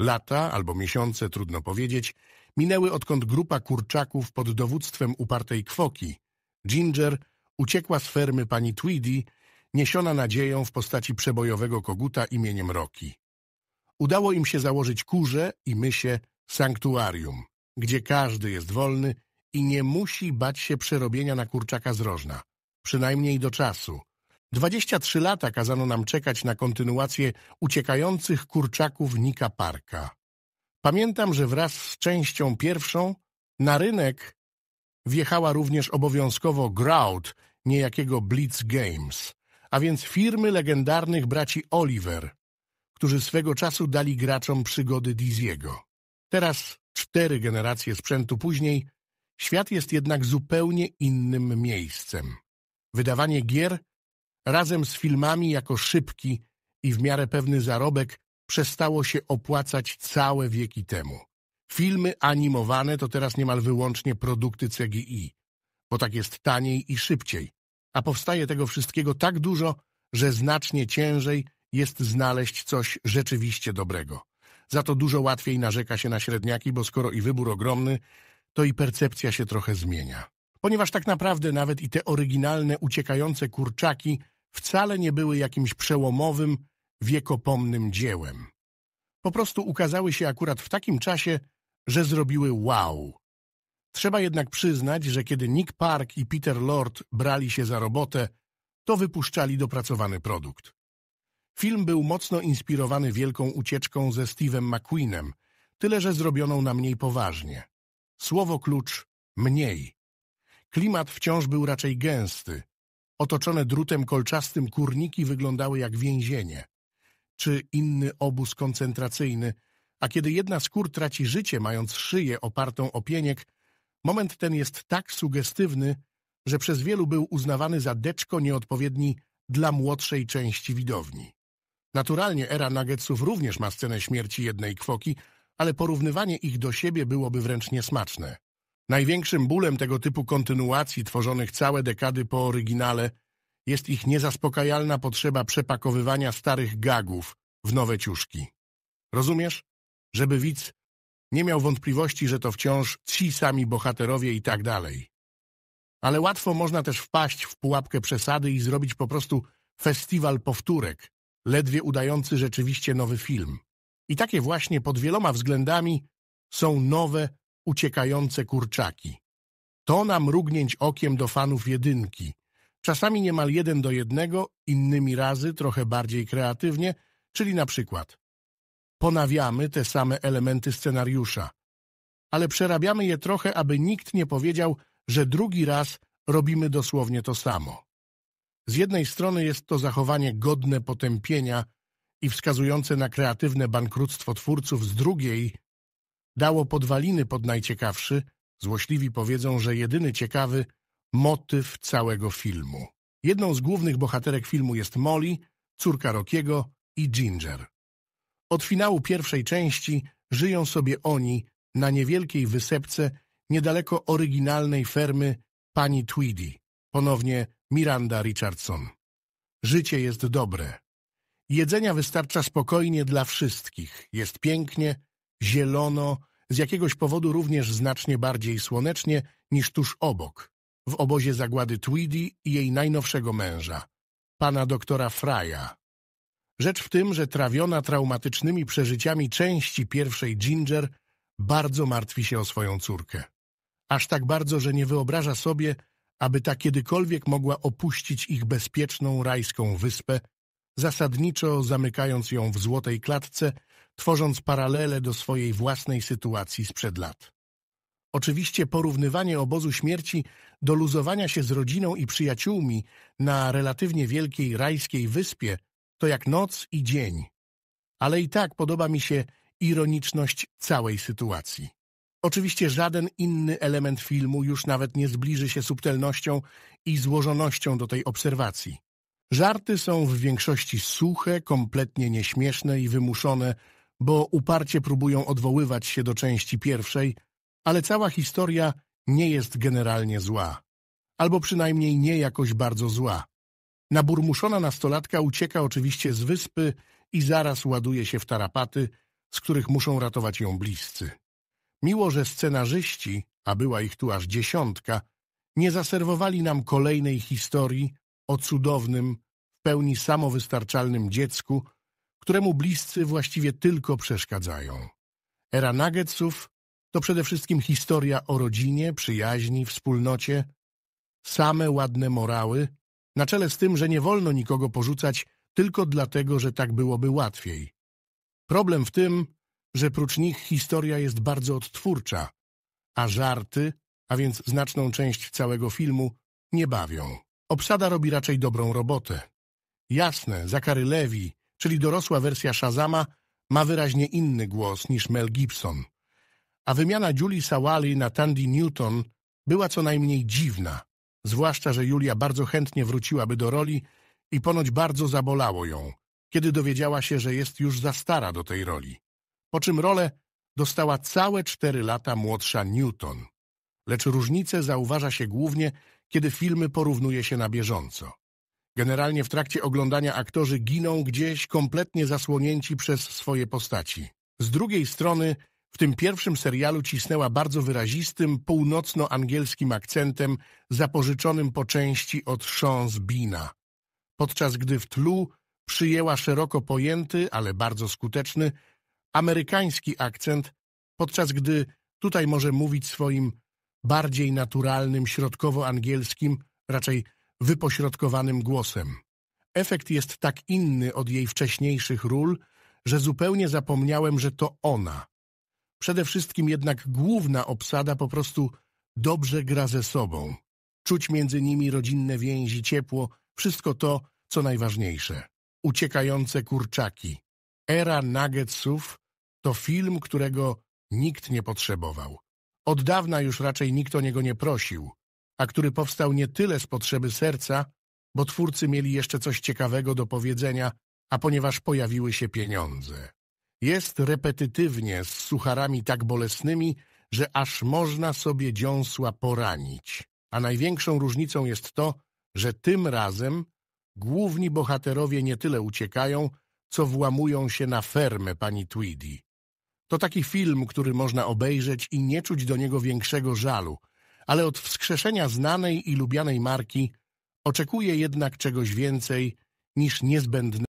Lata albo miesiące, trudno powiedzieć, minęły odkąd grupa kurczaków pod dowództwem upartej kwoki, Ginger, uciekła z fermy pani Tweedy, niesiona nadzieją w postaci przebojowego koguta imieniem Roki. Udało im się założyć kurze i mysie sanktuarium, gdzie każdy jest wolny i nie musi bać się przerobienia na kurczaka z rożna, przynajmniej do czasu, 23 lata kazano nam czekać na kontynuację uciekających kurczaków Nika Parka. Pamiętam, że wraz z częścią pierwszą na rynek wjechała również obowiązkowo Grout niejakiego Blitz Games, a więc firmy legendarnych braci Oliver, którzy swego czasu dali graczom przygody Diziego. Teraz, cztery generacje sprzętu później, świat jest jednak zupełnie innym miejscem. Wydawanie gier razem z filmami jako szybki i w miarę pewny zarobek przestało się opłacać całe wieki temu. Filmy animowane to teraz niemal wyłącznie produkty CGI, bo tak jest taniej i szybciej, a powstaje tego wszystkiego tak dużo, że znacznie ciężej jest znaleźć coś rzeczywiście dobrego. Za to dużo łatwiej narzeka się na średniaki, bo skoro i wybór ogromny, to i percepcja się trochę zmienia. Ponieważ tak naprawdę nawet i te oryginalne uciekające kurczaki wcale nie były jakimś przełomowym, wiekopomnym dziełem. Po prostu ukazały się akurat w takim czasie, że zrobiły wow. Trzeba jednak przyznać, że kiedy Nick Park i Peter Lord brali się za robotę, to wypuszczali dopracowany produkt. Film był mocno inspirowany wielką ucieczką ze Steve'em McQueenem, tyle że zrobioną na mniej poważnie. Słowo klucz mniej. Klimat wciąż był raczej gęsty, Otoczone drutem kolczastym kurniki wyglądały jak więzienie, czy inny obóz koncentracyjny, a kiedy jedna z kur traci życie, mając szyję opartą o pieniek, moment ten jest tak sugestywny, że przez wielu był uznawany za deczko nieodpowiedni dla młodszej części widowni. Naturalnie era nuggetsów również ma scenę śmierci jednej kwoki, ale porównywanie ich do siebie byłoby wręcz niesmaczne. Największym bólem tego typu kontynuacji tworzonych całe dekady po oryginale jest ich niezaspokajalna potrzeba przepakowywania starych gagów w nowe ciuszki. Rozumiesz? Żeby widz nie miał wątpliwości, że to wciąż ci sami bohaterowie i tak dalej. Ale łatwo można też wpaść w pułapkę przesady i zrobić po prostu festiwal powtórek, ledwie udający rzeczywiście nowy film. I takie właśnie pod wieloma względami są nowe, uciekające kurczaki. To na mrugnięć okiem do fanów jedynki. Czasami niemal jeden do jednego, innymi razy trochę bardziej kreatywnie, czyli na przykład ponawiamy te same elementy scenariusza, ale przerabiamy je trochę, aby nikt nie powiedział, że drugi raz robimy dosłownie to samo. Z jednej strony jest to zachowanie godne potępienia i wskazujące na kreatywne bankructwo twórców, z drugiej dało podwaliny pod najciekawszy, złośliwi powiedzą, że jedyny ciekawy motyw całego filmu. Jedną z głównych bohaterek filmu jest Molly, córka Rockiego i Ginger. Od finału pierwszej części żyją sobie oni na niewielkiej wysepce niedaleko oryginalnej fermy pani Tweedy, ponownie Miranda Richardson. Życie jest dobre. Jedzenia wystarcza spokojnie dla wszystkich, jest pięknie, zielono, z jakiegoś powodu również znacznie bardziej słonecznie niż tuż obok, w obozie zagłady Tweedy i jej najnowszego męża, pana doktora Fraya. Rzecz w tym, że trawiona traumatycznymi przeżyciami części pierwszej Ginger bardzo martwi się o swoją córkę. Aż tak bardzo, że nie wyobraża sobie, aby ta kiedykolwiek mogła opuścić ich bezpieczną rajską wyspę, zasadniczo zamykając ją w złotej klatce – tworząc paralele do swojej własnej sytuacji sprzed lat. Oczywiście porównywanie obozu śmierci do luzowania się z rodziną i przyjaciółmi na relatywnie wielkiej rajskiej wyspie to jak noc i dzień. Ale i tak podoba mi się ironiczność całej sytuacji. Oczywiście żaden inny element filmu już nawet nie zbliży się subtelnością i złożonością do tej obserwacji. Żarty są w większości suche, kompletnie nieśmieszne i wymuszone, bo uparcie próbują odwoływać się do części pierwszej, ale cała historia nie jest generalnie zła. Albo przynajmniej nie jakoś bardzo zła. Naburmuszona nastolatka ucieka oczywiście z wyspy i zaraz ładuje się w tarapaty, z których muszą ratować ją bliscy. Miło, że scenarzyści, a była ich tu aż dziesiątka, nie zaserwowali nam kolejnej historii o cudownym, w pełni samowystarczalnym dziecku, któremu bliscy właściwie tylko przeszkadzają. Era nagetsów to przede wszystkim historia o rodzinie, przyjaźni, wspólnocie, same ładne morały, na czele z tym, że nie wolno nikogo porzucać tylko dlatego, że tak byłoby łatwiej. Problem w tym, że prócz nich historia jest bardzo odtwórcza, a żarty, a więc znaczną część całego filmu, nie bawią. Obsada robi raczej dobrą robotę. Jasne, Zakary Lewi, czyli dorosła wersja Shazama, ma wyraźnie inny głos niż Mel Gibson. A wymiana Julii Sawali na Tandy Newton była co najmniej dziwna, zwłaszcza, że Julia bardzo chętnie wróciłaby do roli i ponoć bardzo zabolało ją, kiedy dowiedziała się, że jest już za stara do tej roli. Po czym rolę dostała całe cztery lata młodsza Newton. Lecz różnice zauważa się głównie, kiedy filmy porównuje się na bieżąco. Generalnie w trakcie oglądania aktorzy giną gdzieś kompletnie zasłonięci przez swoje postaci. Z drugiej strony w tym pierwszym serialu cisnęła bardzo wyrazistym, północno-angielskim akcentem zapożyczonym po części od Sean's Bina, podczas gdy w tlu przyjęła szeroko pojęty, ale bardzo skuteczny, amerykański akcent, podczas gdy tutaj może mówić swoim bardziej naturalnym, środkowo-angielskim, raczej wypośrodkowanym głosem. Efekt jest tak inny od jej wcześniejszych ról, że zupełnie zapomniałem, że to ona. Przede wszystkim jednak główna obsada po prostu dobrze gra ze sobą. Czuć między nimi rodzinne więzi, ciepło, wszystko to, co najważniejsze. Uciekające kurczaki. Era Nuggetsów to film, którego nikt nie potrzebował. Od dawna już raczej nikt o niego nie prosił a który powstał nie tyle z potrzeby serca, bo twórcy mieli jeszcze coś ciekawego do powiedzenia, a ponieważ pojawiły się pieniądze. Jest repetytywnie z sucharami tak bolesnymi, że aż można sobie dziąsła poranić. A największą różnicą jest to, że tym razem główni bohaterowie nie tyle uciekają, co włamują się na fermę pani Tweedy. To taki film, który można obejrzeć i nie czuć do niego większego żalu, ale od wskrzeszenia znanej i lubianej marki oczekuje jednak czegoś więcej niż niezbędne.